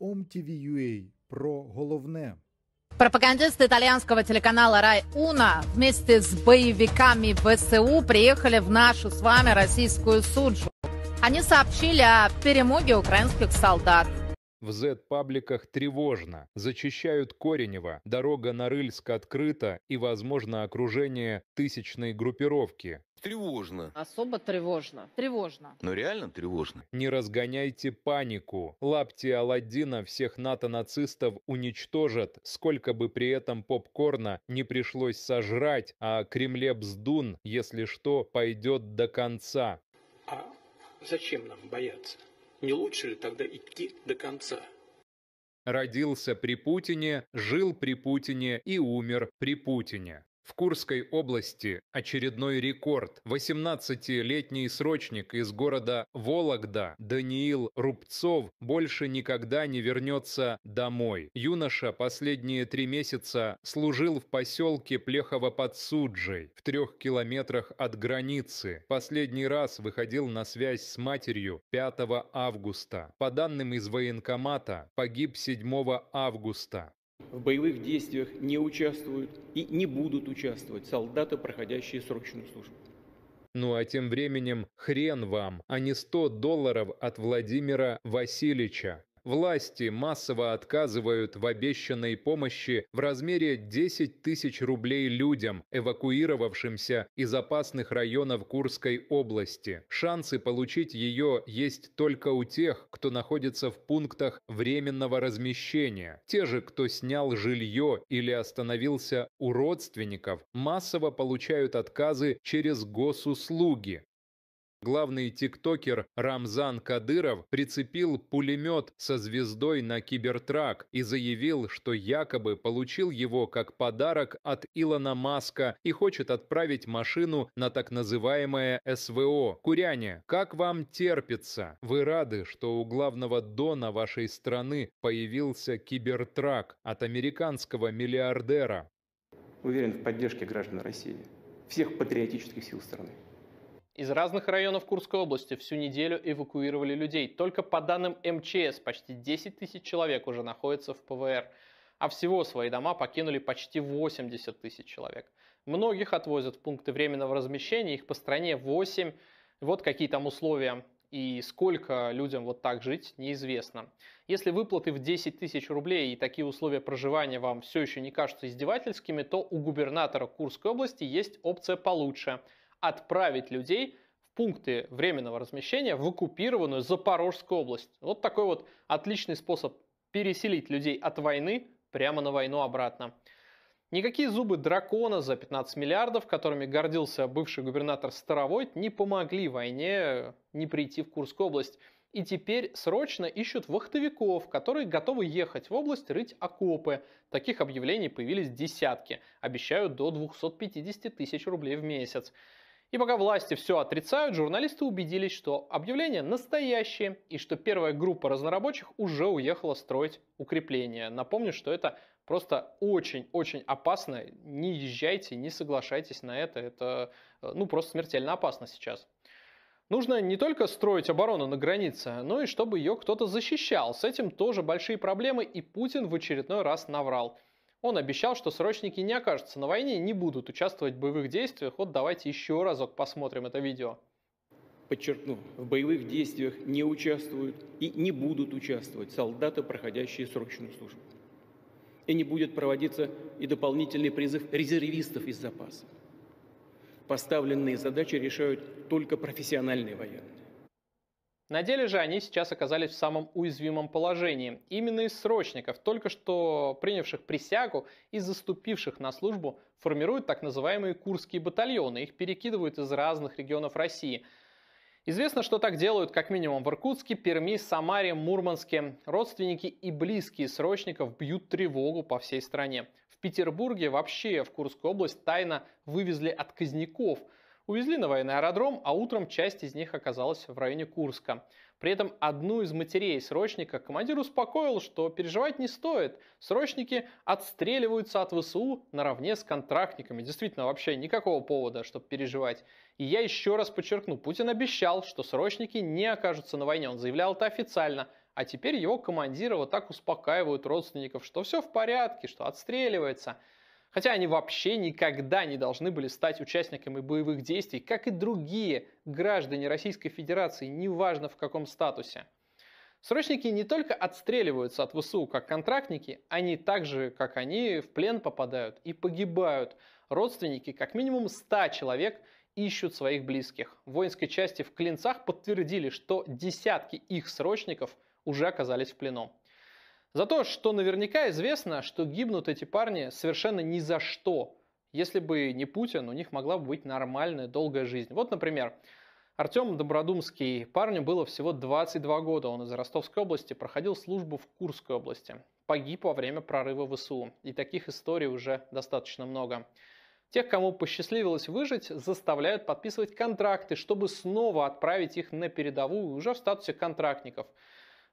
OMTV.ua про головне. Пропагандисты итальянского телеканала «Рай Уна» вместе с боевиками ВСУ приехали в нашу с вами российскую суджу. Они сообщили о перемоге украинских солдат. В Z-пабликах тревожно. Зачищают Коренева, дорога на Рыльск открыта и, возможно, окружение тысячной группировки. Тревожно. Особо тревожно. Тревожно. Но реально тревожно. Не разгоняйте панику. Лапти Аладдина всех НАТО-нацистов уничтожат, сколько бы при этом попкорна не пришлось сожрать, а Кремле бздун, если что, пойдет до конца. А зачем нам бояться? Не лучше ли тогда идти до конца? Родился при Путине, жил при Путине и умер при Путине. В Курской области очередной рекорд. 18-летний срочник из города Вологда Даниил Рубцов больше никогда не вернется домой. Юноша последние три месяца служил в поселке Плехово-Подсуджей в трех километрах от границы. Последний раз выходил на связь с матерью 5 августа. По данным из военкомата, погиб 7 августа. В боевых действиях не участвуют и не будут участвовать солдаты, проходящие срочную службу. Ну а тем временем хрен вам, а не 100 долларов от Владимира Васильевича. Власти массово отказывают в обещанной помощи в размере 10 тысяч рублей людям, эвакуировавшимся из опасных районов Курской области. Шансы получить ее есть только у тех, кто находится в пунктах временного размещения. Те же, кто снял жилье или остановился у родственников, массово получают отказы через госуслуги. Главный тиктокер Рамзан Кадыров прицепил пулемет со звездой на кибертрак и заявил, что якобы получил его как подарок от Илона Маска и хочет отправить машину на так называемое СВО. Куряне, как вам терпится? Вы рады, что у главного дона вашей страны появился кибертрак от американского миллиардера? Уверен в поддержке граждан России, всех патриотических сил страны. Из разных районов Курской области всю неделю эвакуировали людей. Только по данным МЧС почти 10 тысяч человек уже находятся в ПВР. А всего свои дома покинули почти 80 тысяч человек. Многих отвозят в пункты временного размещения, их по стране 8. Вот какие там условия и сколько людям вот так жить, неизвестно. Если выплаты в 10 тысяч рублей и такие условия проживания вам все еще не кажутся издевательскими, то у губернатора Курской области есть опция получше отправить людей в пункты временного размещения в оккупированную Запорожскую область. Вот такой вот отличный способ переселить людей от войны прямо на войну обратно. Никакие зубы дракона за 15 миллиардов, которыми гордился бывший губернатор Старовойт, не помогли войне не прийти в Курскую область. И теперь срочно ищут вахтовиков, которые готовы ехать в область рыть окопы. Таких объявлений появились десятки. Обещают до 250 тысяч рублей в месяц. И пока власти все отрицают, журналисты убедились, что объявление настоящее и что первая группа разнорабочих уже уехала строить укрепления. Напомню, что это просто очень-очень опасно. Не езжайте, не соглашайтесь на это. Это э, ну, просто смертельно опасно сейчас. Нужно не только строить оборону на границе, но и чтобы ее кто-то защищал. С этим тоже большие проблемы, и Путин в очередной раз наврал – он обещал, что срочники не окажутся на войне, не будут участвовать в боевых действиях. Вот давайте еще разок посмотрим это видео. Подчеркну, в боевых действиях не участвуют и не будут участвовать солдаты, проходящие срочную службу. И не будет проводиться и дополнительный призыв резервистов из запаса. Поставленные задачи решают только профессиональные военные. На деле же они сейчас оказались в самом уязвимом положении. Именно из срочников, только что принявших присягу и заступивших на службу, формируют так называемые курские батальоны. Их перекидывают из разных регионов России. Известно, что так делают как минимум в Иркутске, Перми, Самаре, Мурманске. Родственники и близкие срочников бьют тревогу по всей стране. В Петербурге вообще в Курскую область тайно вывезли отказников – Увезли на военный аэродром, а утром часть из них оказалась в районе Курска. При этом одну из матерей срочника командир успокоил, что переживать не стоит. Срочники отстреливаются от ВСУ наравне с контрактниками. Действительно, вообще никакого повода, чтобы переживать. И я еще раз подчеркну, Путин обещал, что срочники не окажутся на войне. Он заявлял это официально. А теперь его командира вот так успокаивают родственников, что все в порядке, что отстреливается хотя они вообще никогда не должны были стать участниками боевых действий, как и другие граждане Российской Федерации, неважно в каком статусе. Срочники не только отстреливаются от ВСУ как контрактники, они также, как они, в плен попадают и погибают. Родственники как минимум 100 человек ищут своих близких. В воинской части в Клинцах подтвердили, что десятки их срочников уже оказались в плену. За то, что наверняка известно, что гибнут эти парни совершенно ни за что. Если бы не Путин, у них могла бы быть нормальная долгая жизнь. Вот, например, Артем Добродумский, парню было всего 22 года, он из Ростовской области, проходил службу в Курской области. Погиб во время прорыва ВСУ. И таких историй уже достаточно много. Тех, кому посчастливилось выжить, заставляют подписывать контракты, чтобы снова отправить их на передовую уже в статусе контрактников –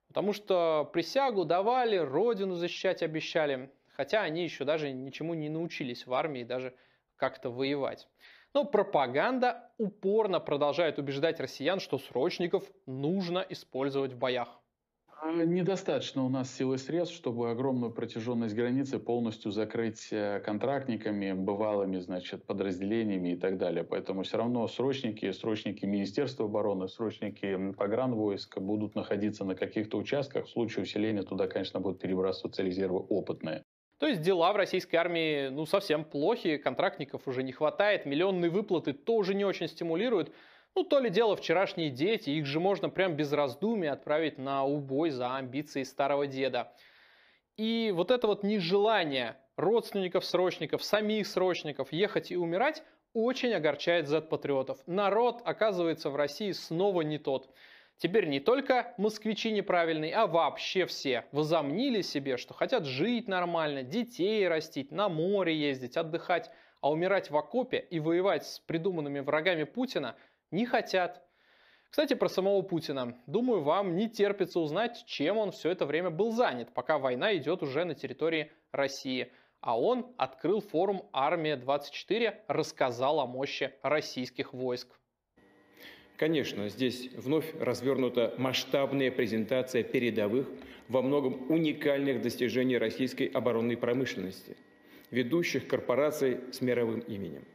Потому что присягу давали, родину защищать обещали, хотя они еще даже ничему не научились в армии даже как-то воевать. Но пропаганда упорно продолжает убеждать россиян, что срочников нужно использовать в боях. А, недостаточно у нас силы средств, чтобы огромную протяженность границы полностью закрыть э, контрактниками, бывалыми значит, подразделениями и так далее. Поэтому все равно срочники, срочники Министерства обороны, срочники погранвойск будут находиться на каких-то участках. В случае усиления туда, конечно, будут перебрасываться резервы опытные. То есть дела в российской армии ну совсем плохи, контрактников уже не хватает, миллионные выплаты тоже не очень стимулируют. Ну, то ли дело вчерашние дети, их же можно прям без раздумий отправить на убой за амбиции старого деда. И вот это вот нежелание родственников срочников, самих срочников ехать и умирать очень огорчает Z-патриотов. Народ, оказывается, в России снова не тот. Теперь не только москвичи неправильные, а вообще все возомнили себе, что хотят жить нормально, детей растить, на море ездить, отдыхать, а умирать в окопе и воевать с придуманными врагами Путина не хотят. Кстати, про самого Путина. Думаю, вам не терпится узнать, чем он все это время был занят, пока война идет уже на территории России. А он открыл форум «Армия-24», рассказал о мощи российских войск. Конечно, здесь вновь развернута масштабная презентация передовых, во многом уникальных достижений российской оборонной промышленности, ведущих корпораций с мировым именем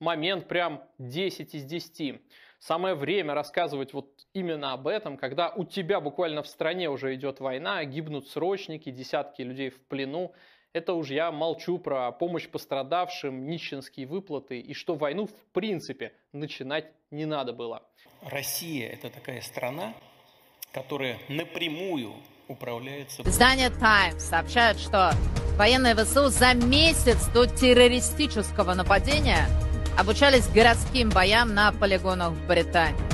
момент прям 10 из 10. Самое время рассказывать вот именно об этом, когда у тебя буквально в стране уже идет война, гибнут срочники, десятки людей в плену. Это уж я молчу про помощь пострадавшим, нищенские выплаты и что войну в принципе начинать не надо было. Россия – это такая страна, которая напрямую управляется... Издание Times сообщает, что военные ВСУ за месяц до террористического нападения обучались городским боям на полигонах в Британии.